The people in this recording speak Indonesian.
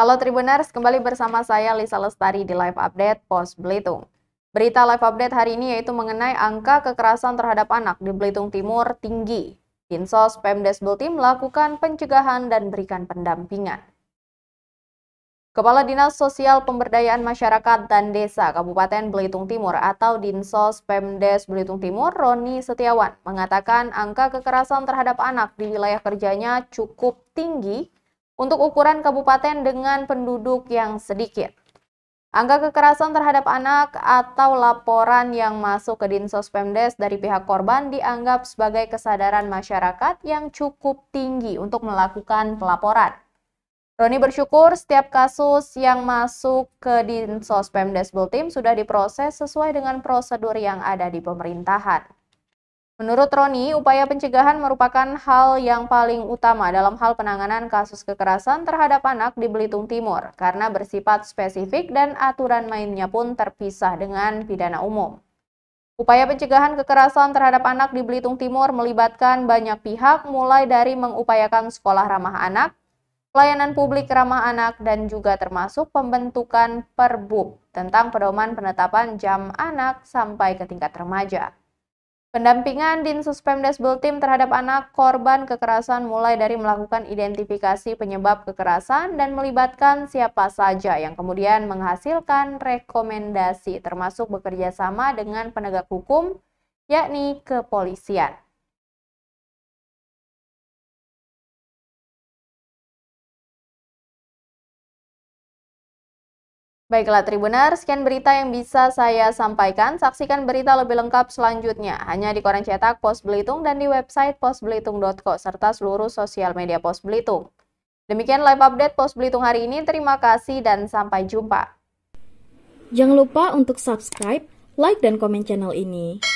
Halo Tribuners, kembali bersama saya Lisa Lestari di Live Update Pos Belitung. Berita live update hari ini yaitu mengenai angka kekerasan terhadap anak di Belitung Timur tinggi. Dinsos Pemdes Beltim melakukan pencegahan dan berikan pendampingan. Kepala Dinas Sosial Pemberdayaan Masyarakat dan Desa Kabupaten Belitung Timur atau Dinsos Pemdes Belitung Timur, Roni Setiawan, mengatakan angka kekerasan terhadap anak di wilayah kerjanya cukup tinggi untuk ukuran kabupaten dengan penduduk yang sedikit. Angka kekerasan terhadap anak atau laporan yang masuk ke Dinsos Pemdes dari pihak korban dianggap sebagai kesadaran masyarakat yang cukup tinggi untuk melakukan pelaporan. Roni bersyukur setiap kasus yang masuk ke Dinsos Pemdes Bultim sudah diproses sesuai dengan prosedur yang ada di pemerintahan. Menurut Roni, upaya pencegahan merupakan hal yang paling utama dalam hal penanganan kasus kekerasan terhadap anak di Belitung Timur karena bersifat spesifik dan aturan mainnya pun terpisah dengan pidana umum. Upaya pencegahan kekerasan terhadap anak di Belitung Timur melibatkan banyak pihak mulai dari mengupayakan sekolah ramah anak, pelayanan publik ramah anak, dan juga termasuk pembentukan perbuk tentang pedoman penetapan jam anak sampai ke tingkat remaja. Pendampingan Dinsus Pemdes Bultim terhadap anak korban kekerasan mulai dari melakukan identifikasi penyebab kekerasan dan melibatkan siapa saja yang kemudian menghasilkan rekomendasi termasuk bekerja sama dengan penegak hukum yakni kepolisian. Baiklah Tribunar, sekian berita yang bisa saya sampaikan. Saksikan berita lebih lengkap selanjutnya hanya di koran cetak Pos Belitung dan di website posbelitung.co serta seluruh sosial media Pos Belitung. Demikian live update Pos Belitung hari ini. Terima kasih dan sampai jumpa. Jangan lupa untuk subscribe, like, dan komen channel ini.